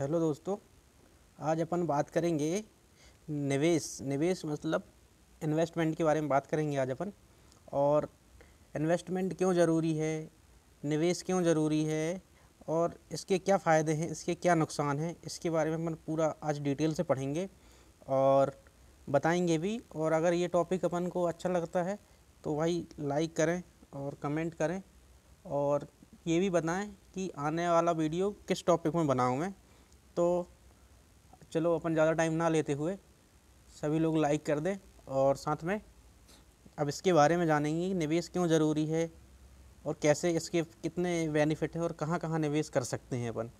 hello दोस्तों आज अपन बात करेंगे निवेश निवेश मतलब इन्वेस्टमेंट के बारे में बात करेंगे आज अपन और इन्वेस्टमेंट क्यों ज़रूरी है निवेश क्यों ज़रूरी है और इसके क्या फ़ायदे हैं इसके क्या नुकसान हैं इसके बारे में अपन पूरा आज डिटेल से पढ़ेंगे और बताएंगे भी और अगर ये टॉपिक अपन को अच्छा लगता है तो भाई लाइक करें और कमेंट करें और ये भी बताएं कि आने वाला वीडियो किस टॉपिक में बनाऊँ मैं तो चलो अपन ज़्यादा टाइम ना लेते हुए सभी लोग लाइक कर दें और साथ में अब इसके बारे में जानेंगे कि निवेश क्यों ज़रूरी है और कैसे इसके कितने बेनिफिट हैं और कहाँ कहाँ निवेश कर सकते हैं अपन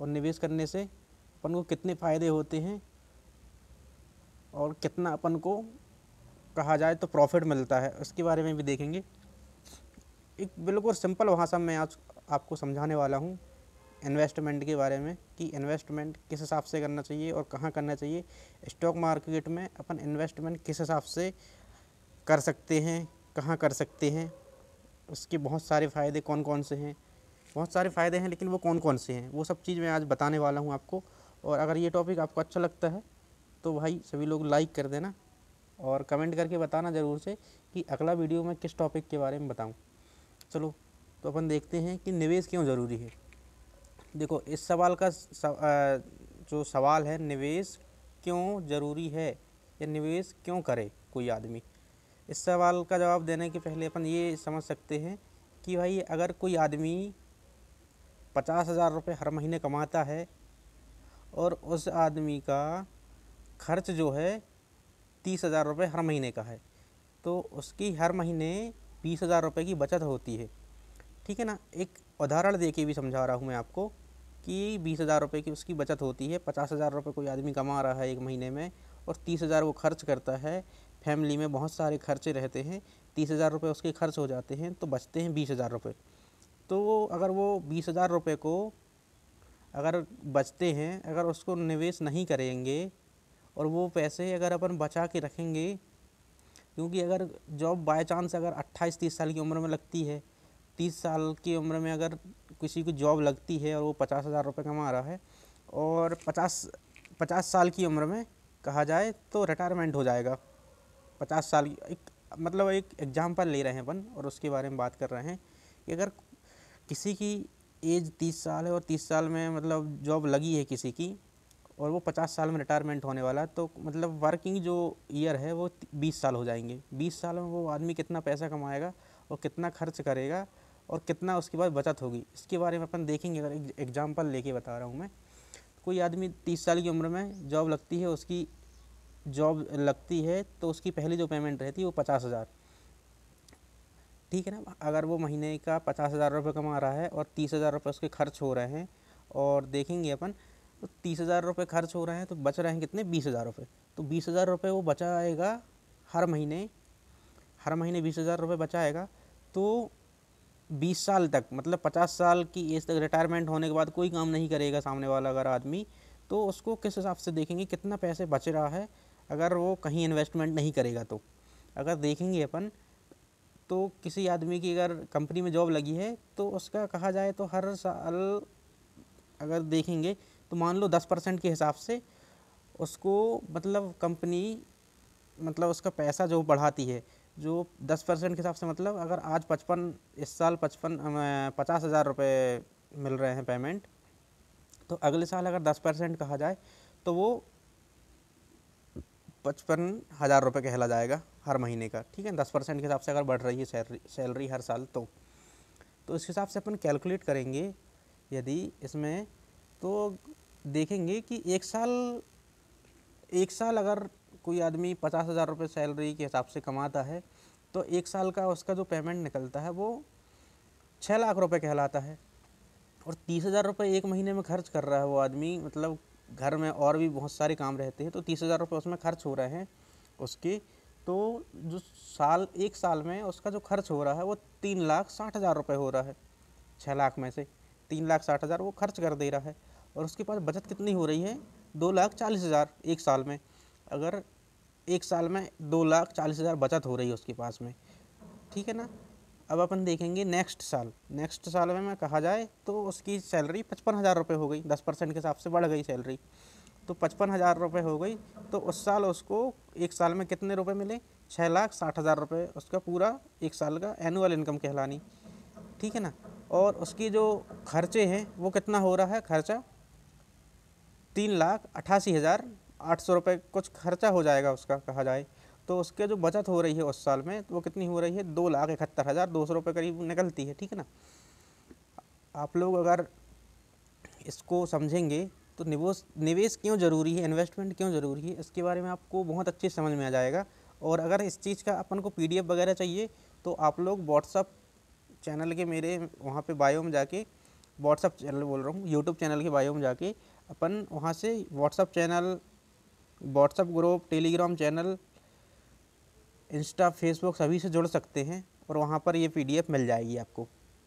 और निवेश करने से अपन को कितने फ़ायदे होते हैं और कितना अपन को कहा जाए तो प्रॉफिट मिलता है उसके बारे में भी देखेंगे एक बिल्कुल सिंपल भाषा में आज आपको समझाने वाला हूँ इन्वेस्टमेंट के बारे में कि इन्वेस्टमेंट किस हिसाब से करना चाहिए और कहाँ करना चाहिए स्टॉक मार्केट में अपन इन्वेस्टमेंट किस हिसाब से कर सकते हैं कहाँ कर सकते हैं उसके बहुत सारे फ़ायदे कौन कौन से हैं बहुत सारे फ़ायदे हैं लेकिन वो कौन कौन से हैं वो सब चीज़ मैं आज बताने वाला हूँ आपको और अगर ये टॉपिक आपको अच्छा लगता है तो भाई सभी लोग लाइक कर देना और कमेंट करके बताना ज़रूर से कि अगला वीडियो मैं किस टॉपिक के बारे में बताऊँ चलो तो अपन देखते हैं कि निवेश क्यों ज़रूरी है देखो इस सवाल का जो सवाल है निवेश क्यों ज़रूरी है या निवेश क्यों करे कोई आदमी इस सवाल का जवाब देने के पहले अपन ये समझ सकते हैं कि भाई अगर कोई आदमी पचास हज़ार रुपये हर महीने कमाता है और उस आदमी का खर्च जो है तीस हज़ार रुपये हर महीने का है तो उसकी हर महीने बीस हज़ार रुपये की बचत होती है ठीक है ना एक उदाहरण दे के भी समझा रहा हूँ मैं आपको कि बीस हज़ार रुपये की उसकी बचत होती है पचास हज़ार रुपये कोई आदमी कमा रहा है एक महीने में और तीस हज़ार वो खर्च करता है फैमिली में बहुत सारे खर्चे रहते हैं तीस हज़ार रुपये उसके खर्च हो जाते हैं तो बचते हैं बीस हज़ार रुपये तो अगर वो बीस हज़ार रुपये को अगर बचते हैं अगर उसको निवेश नहीं करेंगे और वो पैसे अगर अपन बचा के रखेंगे क्योंकि अगर जॉब बाय चांस अगर अट्ठाईस तीस साल की उम्र में लगती है तीस साल की उम्र में अगर किसी को जॉब लगती है और वो पचास हज़ार रुपये कमा रहा है और पचास पचास साल की उम्र में कहा जाए तो रिटायरमेंट हो जाएगा पचास साल एक मतलब एक एग्ज़ाम्पल ले रहे हैं अपन और उसके बारे में बात कर रहे हैं कि अगर किसी की एज तीस साल है और तीस साल में मतलब जॉब लगी है किसी की और वो पचास साल में रिटायरमेंट होने वाला तो मतलब वर्किंग जो ईयर है वो बीस साल हो जाएंगे बीस साल में वो आदमी कितना पैसा कमाएगा और कितना खर्च करेगा और कितना उसके बाद बचत होगी इसके बारे में अपन देखेंगे अगर एग्जाम्पल लेके बता रहा हूँ मैं कोई आदमी तीस साल की उम्र में जॉब लगती है उसकी जॉब लगती है तो उसकी पहली जो पेमेंट रहती है वो पचास हज़ार ठीक है ना अगर वो महीने का पचास हज़ार रुपये कमा रहा है और तीस हज़ार रुपये उसके खर्च हो रहे हैं और देखेंगे अपन तो तीस हज़ार रुपये खर्च हो रहे हैं तो बच रहे हैं कितने बीस हज़ार रुपये तो बीस हज़ार रुपये वो बचाएगा हर महीने हर महीने बीस हज़ार रुपये बचाएगा तो बीस साल तक मतलब पचास साल की एज तक रिटायरमेंट होने के बाद कोई काम नहीं करेगा सामने वाला अगर आदमी तो उसको किस हिसाब से देखेंगे कितना पैसे बच रहा है अगर वो कहीं इन्वेस्टमेंट नहीं करेगा तो अगर देखेंगे अपन तो किसी आदमी की अगर कंपनी में जॉब लगी है तो उसका कहा जाए तो हर साल अगर देखेंगे तो मान लो दस परसेंट के हिसाब से उसको मतलब कंपनी मतलब उसका पैसा जो बढ़ाती है जो 10 परसेंट के हिसाब से मतलब अगर आज पचपन इस साल पचपन पचास हज़ार रुपये मिल रहे हैं पेमेंट तो अगले साल अगर 10 परसेंट कहा जाए तो वो पचपन हज़ार रुपये कहला जाएगा हर महीने का ठीक है दस परसेंट के हिसाब से अगर बढ़ रही है सैलरी सैलरी हर साल तो तो इस हिसाब से अपन कैलकुलेट करेंगे यदि इसमें तो देखेंगे कि एक साल एक साल अगर कोई आदमी पचास हज़ार रुपये सैलरी के हिसाब से कमाता है तो एक साल का उसका जो पेमेंट निकलता है वो छः लाख रुपए कहलाता है और तीस हज़ार रुपये एक महीने में खर्च कर रहा है वो आदमी मतलब घर में और भी बहुत सारे काम रहते हैं तो तीस हज़ार रुपये उसमें खर्च हो रहे हैं उसके तो जो साल एक साल में उसका जो खर्च हो रहा है वो तीन लाख साठ हज़ार रुपये हो रहा है छः लाख में से तीन लाख साठ हज़ार वो खर्च कर दे रहा है और उसके पास बचत कितनी हो रही है दो लाख चालीस हज़ार एक साल में अगर एक साल में दो लाख चालीस हज़ार बचत हो रही है उसके पास में ठीक है ना अब अपन देखेंगे नेक्स्ट साल नेक्स्ट साल में मैं कहा जाए तो उसकी सैलरी पचपन हज़ार रुपये हो गई दस परसेंट के हिसाब से बढ़ गई सैलरी तो पचपन हज़ार रुपये हो गई तो उस साल उसको एक साल में कितने रुपये मिले छः लाख साठ हज़ार रुपये उसका पूरा एक साल का एनुअल इनकम कहलानी ठीक है ना और उसकी जो खर्चे हैं वो कितना हो रहा है खर्चा तीन लाख अट्ठासी हज़ार आठ सौ रुपये कुछ खर्चा हो जाएगा उसका कहा जाए तो उसके जो बचत हो रही है उस साल में तो वो कितनी हो रही है दो लाख इकहत्तर हज़ार दो सौ रुपये करीब निकलती है ठीक है ना आप लोग अगर इसको समझेंगे तो निवेश निवेश क्यों ज़रूरी है इन्वेस्टमेंट क्यों ज़रूरी है इसके बारे में आपको बहुत अच्छी समझ में आ जाएगा और अगर इस चीज़ का अपन को पी वगैरह चाहिए तो आप लोग व्हाट्सअप चैनल के मेरे वहाँ पे बायो में जाके व्हाट्सअप चैनल बोल रहा हूँ यूट्यूब चैनल के बायो में जाके अपन वहाँ से WhatsApp channel WhatsApp group Telegram channel Insta Facebook सभी से जुड़ सकते हैं और वहाँ पर ये पीडीएफ मिल जाएगी आपको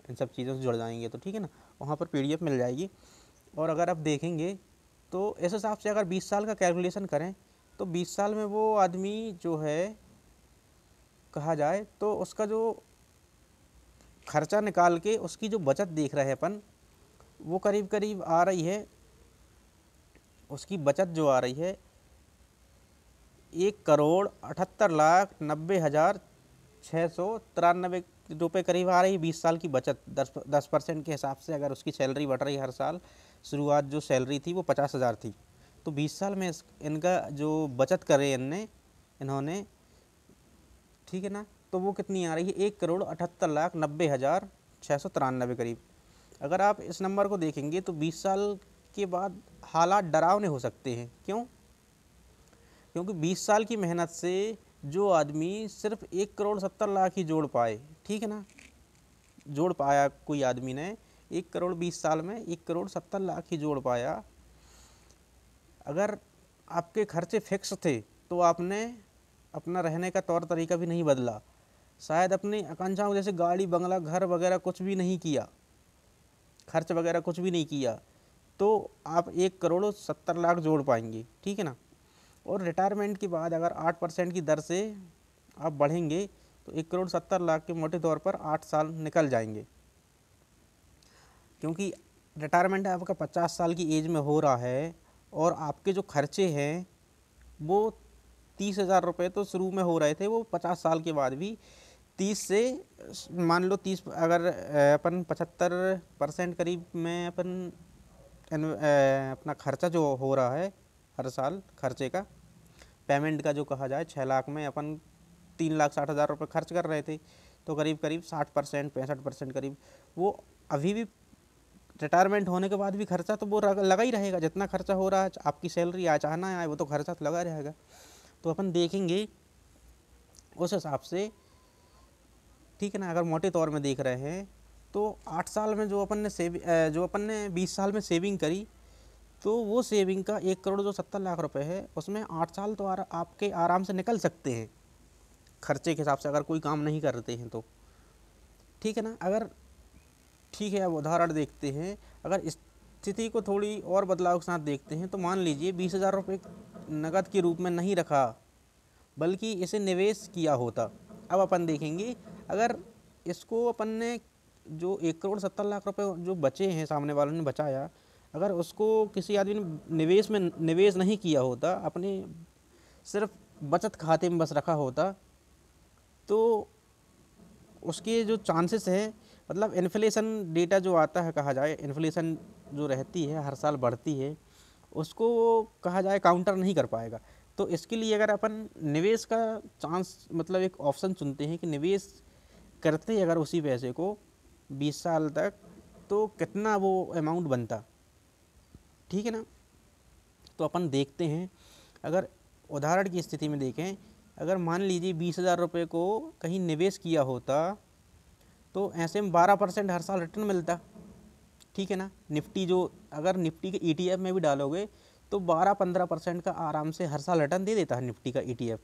इन सब चीज़ों से जुड़ जाएंगे तो ठीक है ना वहाँ पर पीडीएफ मिल जाएगी और अगर आप देखेंगे तो इस हिसाब से अगर बीस साल का कैलकुलेशन करें तो बीस साल में वो आदमी जो है कहा जाए तो उसका जो खर्चा निकाल के उसकी जो बचत देख रहे हैं अपन वो करीब करीब आ रही है उसकी बचत जो आ रही है एक करोड़ अठहत्तर लाख नब्बे हज़ार छः सौ तिरानबे रुपये करीब आ रही बीस साल की बचत दस दस परसेंट के हिसाब से अगर उसकी सैलरी बढ़ रही हर साल शुरुआत जो सैलरी थी वो पचास हज़ार थी तो बीस साल में इस इनका जो बचत करे इनने इन्होंने ठीक है ना तो वो कितनी आ रही है एक करोड़ अठहत्तर लाख नब्बे हज़ार छः सौ तिरानबे करीब अगर आप इस नंबर को देखेंगे तो बीस साल के बाद हालात डरावने हो सकते हैं क्यों क्योंकि 20 साल की मेहनत से जो आदमी सिर्फ एक करोड़ सत्तर लाख ही जोड़ पाए ठीक है ना जोड़ पाया कोई आदमी ने एक करोड़ बीस साल में एक करोड़ सत्तर लाख ही जोड़ पाया अगर आपके खर्चे फिक्स थे तो आपने अपना रहने का तौर तरीका भी नहीं बदला शायद अपनी आकांक्षाओं जैसे गाड़ी बंगला घर वगैरह कुछ भी नहीं किया खर्च वगैरह कुछ भी नहीं किया तो आप एक करोड़ सत्तर लाख जोड़ पाएंगे ठीक है ना और रिटायरमेंट के बाद अगर आठ परसेंट की दर से आप बढ़ेंगे तो एक करोड़ सत्तर लाख के मोटे तौर पर आठ साल निकल जाएंगे क्योंकि रिटायरमेंट आपका पचास साल की एज में हो रहा है और आपके जो खर्चे हैं वो तीस हज़ार रुपये तो शुरू में हो रहे थे वो पचास साल के बाद भी तीस से मान लो तीस अगर अपन पचहत्तर परसेंट करीब में अपन अपना खर्चा जो हो रहा है हर साल खर्चे का पेमेंट का जो कहा जाए छः लाख में अपन तीन लाख साठ हज़ार रुपये खर्च कर रहे थे तो करीब करीब साठ परसेंट पैंसठ परसेंट करीब वो अभी भी रिटायरमेंट होने के बाद भी खर्चा तो वो लगा ही रहेगा जितना खर्चा हो रहा है आपकी सैलरी आ चाहना आए वो तो खर्चा तो लगा रहेगा तो अपन देखेंगे उस हिसाब से ठीक है ना अगर मोटे तौर में देख रहे हैं तो आठ साल में जो अपन ने सेविंग जो अपन ने बीस साल में सेविंग करी तो वो सेविंग का एक करोड़ जो सत्तर लाख रुपए है उसमें आठ साल तो आर, आपके आराम से निकल सकते हैं खर्चे के हिसाब से अगर कोई काम नहीं करते हैं तो ठीक है ना अगर ठीक है अब उदाहरण देखते हैं अगर स्थिति को थोड़ी और बदलाव के साथ देखते हैं तो मान लीजिए बीस हज़ार रुपये नकद के रूप में नहीं रखा बल्कि इसे निवेश किया होता अब अपन देखेंगे अगर इसको अपन ने जो एक करोड़ सत्तर लाख रुपए जो बचे हैं सामने वालों ने बचाया अगर उसको किसी आदमी ने निवेश में निवेश नहीं किया होता अपने सिर्फ बचत खाते में बस रखा होता तो उसके जो चांसेस हैं मतलब इन्फ्लेशन डेटा जो आता है कहा जाए इन्फ्लेशन जो रहती है हर साल बढ़ती है उसको कहा जाए काउंटर नहीं कर पाएगा तो इसके लिए अगर अपन निवेश का चांस मतलब एक ऑप्शन चुनते हैं कि निवेश करते अगर उसी पैसे को 20 साल तक तो कितना वो अमाउंट बनता ठीक है ना तो अपन देखते हैं अगर उदाहरण की स्थिति में देखें अगर मान लीजिए बीस हज़ार रुपये को कहीं निवेश किया होता तो ऐसे में बारह परसेंट हर साल रिटर्न मिलता ठीक है ना निफ्टी जो अगर निफ्टी के ई e में भी डालोगे तो बारह पंद्रह परसेंट का आराम से हर साल रिटर्न दे देता है निफ्टी का ई e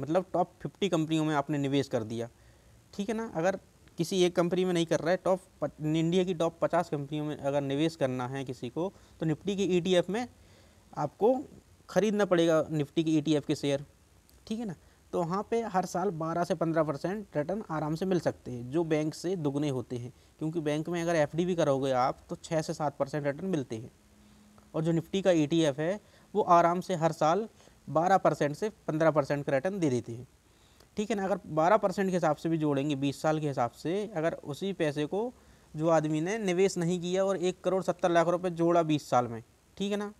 मतलब टॉप फिफ्टी कंपनियों में आपने निवेश कर दिया ठीक है ना अगर किसी एक कंपनी में नहीं कर रहा है टॉप इंडिया की टॉप पचास कंपनियों में अगर निवेश करना है किसी को तो निफ्टी की ईटीएफ e में आपको ख़रीदना पड़ेगा निफ्टी की ईटीएफ e के शेयर ठीक है ना तो वहाँ पे हर साल 12 से 15 परसेंट रिटर्न आराम से मिल सकते हैं जो बैंक से दुगने होते हैं क्योंकि बैंक में अगर एफ भी करोगे आप तो छः से सात परसेंट रिटर्न मिलते हैं और जो निफ्टी का ई e है वो आराम से हर साल बारह परसेंट से पंद्रह परसेंट का रिटर्न दे देते हैं ठीक है ना अगर बारह परसेंट के हिसाब से भी जोड़ेंगे बीस साल के हिसाब से अगर उसी पैसे को जो आदमी ने निवेश नहीं किया और एक करोड़ सत्तर लाख रुपए जोड़ा बीस साल में ठीक है ना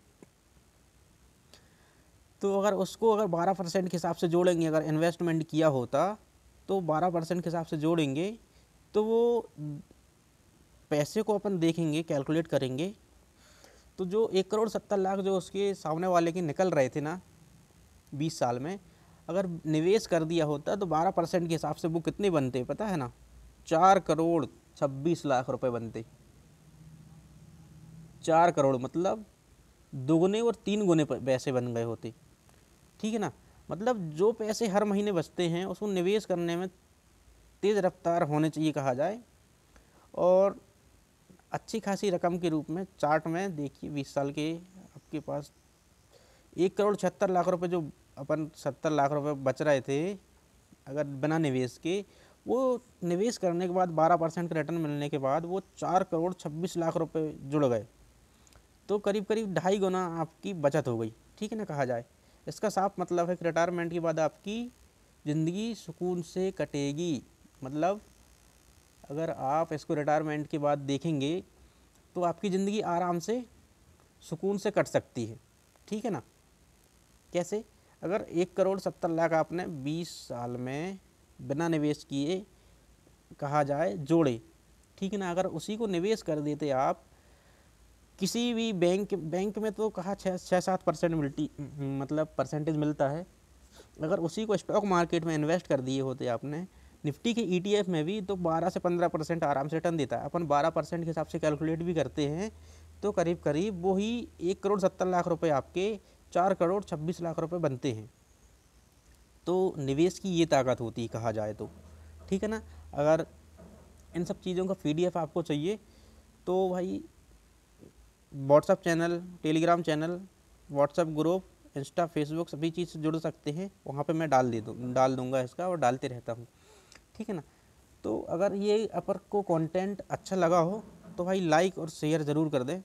तो अगर उसको अगर बारह परसेंट के हिसाब से जोड़ेंगे अगर इन्वेस्टमेंट किया होता तो बारह परसेंट के हिसाब से जोड़ेंगे तो वो पैसे को अपन देखेंगे कैलकुलेट करेंगे तो जो एक करोड़ सत्तर लाख जो उसके सामने वाले के निकल रहे थे ना बीस साल में अगर निवेश कर दिया होता तो बारह परसेंट के हिसाब से वो कितने बनते पता है ना चार करोड़ छब्बीस लाख रुपए बनते चार करोड़ मतलब दोगुने और तीन गुने पैसे बन गए होते ठीक है ना मतलब जो पैसे हर महीने बचते हैं उसको निवेश करने में तेज़ रफ्तार होने चाहिए कहा जाए और अच्छी खासी रकम के रूप में चार्ट में देखिए बीस साल के आपके पास एक करोड़ छिहत्तर लाख रुपए जो अपन सत्तर लाख रुपए बच रहे थे अगर बिना निवेश के वो निवेश करने के बाद बारह परसेंट का रिटर्न मिलने के बाद वो चार करोड़ छब्बीस लाख रुपए जुड़ गए तो करीब करीब ढाई गुना आपकी बचत हो गई ठीक है ना कहा जाए इसका साफ मतलब है कि रिटायरमेंट के बाद आपकी ज़िंदगी सुकून से कटेगी मतलब अगर आप इसको रिटायरमेंट के बाद देखेंगे तो आपकी ज़िंदगी आराम से सुकून से कट सकती है ठीक है ना कैसे अगर एक करोड़ सत्तर लाख आपने बीस साल में बिना निवेश किए कहा जाए जोड़े ठीक है ना अगर उसी को निवेश कर देते आप किसी भी बैंक बैंक में तो कहा छः छः सात परसेंट मिलती मतलब परसेंटेज मिलता है अगर उसी को स्टॉक मार्केट में इन्वेस्ट कर दिए होते आपने निफ्टी के ईटीएफ e में भी तो 12 से 15 परसेंट आराम से रिटर्न देता है अपन 12 परसेंट के हिसाब से कैलकुलेट भी करते हैं तो करीब करीब वही एक करोड़ सत्तर लाख रुपए आपके चार करोड़ छब्बीस लाख रुपए बनते हैं तो निवेश की ये ताकत होती है कहा जाए तो ठीक है ना अगर इन सब चीज़ों का पी आपको चाहिए तो भाई WhatsApp channel Telegram channel WhatsApp group Insta Facebook सभी चीज़ से जुड़ सकते हैं वहाँ पे मैं डाल दे दूँ डाल दूँगा इसका और डालते रहता हूँ ठीक है ना तो अगर ये अपर को कंटेंट अच्छा लगा हो तो भाई लाइक और शेयर ज़रूर कर दें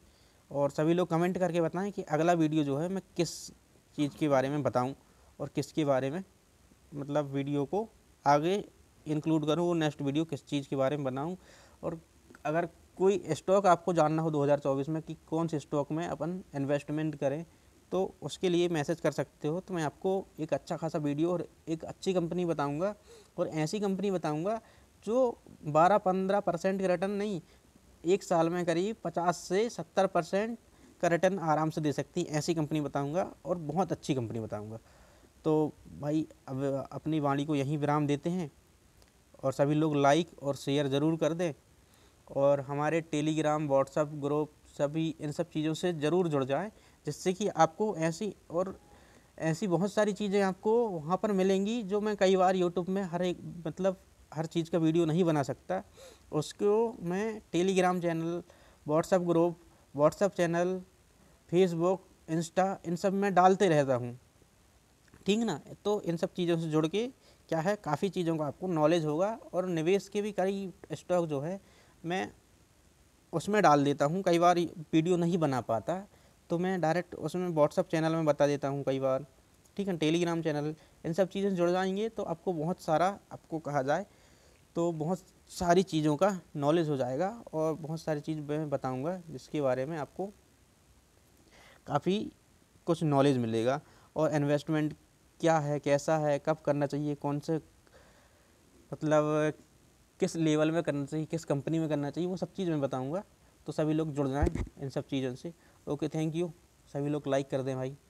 और सभी लोग कमेंट करके बताएं कि अगला वीडियो जो है मैं किस चीज़ के बारे में बताऊं और किसके बारे में मतलब वीडियो को आगे इंक्लूड करूं वो नेक्स्ट वीडियो किस चीज़ के बारे में बनाऊं और अगर कोई स्टॉक आपको जानना हो 2024 में कि कौन से स्टॉक में अपन इन्वेस्टमेंट करें तो उसके लिए मैसेज कर सकते हो तो मैं आपको एक अच्छा खासा वीडियो और एक अच्छी कंपनी बताऊँगा और ऐसी कंपनी बताऊँगा जो 12-15 परसेंट के रिटर्न नहीं एक साल में करीब पचास से सत्तर परसेंट का रिटर्न आराम से दे सकती है ऐसी कंपनी बताऊंगा और बहुत अच्छी कंपनी बताऊंगा तो भाई अब अपनी वाणी को यहीं विराम देते हैं और सभी लोग लाइक और शेयर ज़रूर कर दें और हमारे टेलीग्राम व्हाट्सअप ग्रुप सभी इन सब चीज़ों से ज़रूर जुड़ जाए जिससे कि आपको ऐसी और ऐसी बहुत सारी चीज़ें आपको वहाँ पर मिलेंगी जो मैं कई बार यूट्यूब में हर एक मतलब हर चीज़ का वीडियो नहीं बना सकता उसको मैं Telegram channel WhatsApp group WhatsApp channel Facebook Insta इन सब में डालते रहता हूँ ठीक ना तो इन सब चीज़ों से जुड़ के क्या है काफ़ी चीज़ों का आपको नॉलेज होगा और निवेश के भी कई स्टॉक जो है मैं उसमें डाल देता हूँ कई बार वीडियो नहीं बना पाता तो मैं डायरेक्ट उसमें व्हाट्सअप चैनल में बता देता हूँ कई बार ठीक है टेलीग्राम चैनल इन सब चीज़ें से जुड़ जाएंगे तो आपको बहुत सारा आपको कहा जाए तो बहुत सारी चीज़ों का नॉलेज हो जाएगा और बहुत सारी चीज़ मैं बताऊँगा जिसके बारे में आपको काफ़ी कुछ नॉलेज मिलेगा और इन्वेस्टमेंट क्या है कैसा है कब करना चाहिए कौन से मतलब किस लेवल में करना चाहिए किस कंपनी में करना चाहिए वो सब चीज़ मैं बताऊँगा तो सभी लोग जुड़ जाएँ इन सब चीज़ों से ओके थैंक यू सभी लोग लाइक कर दें भाई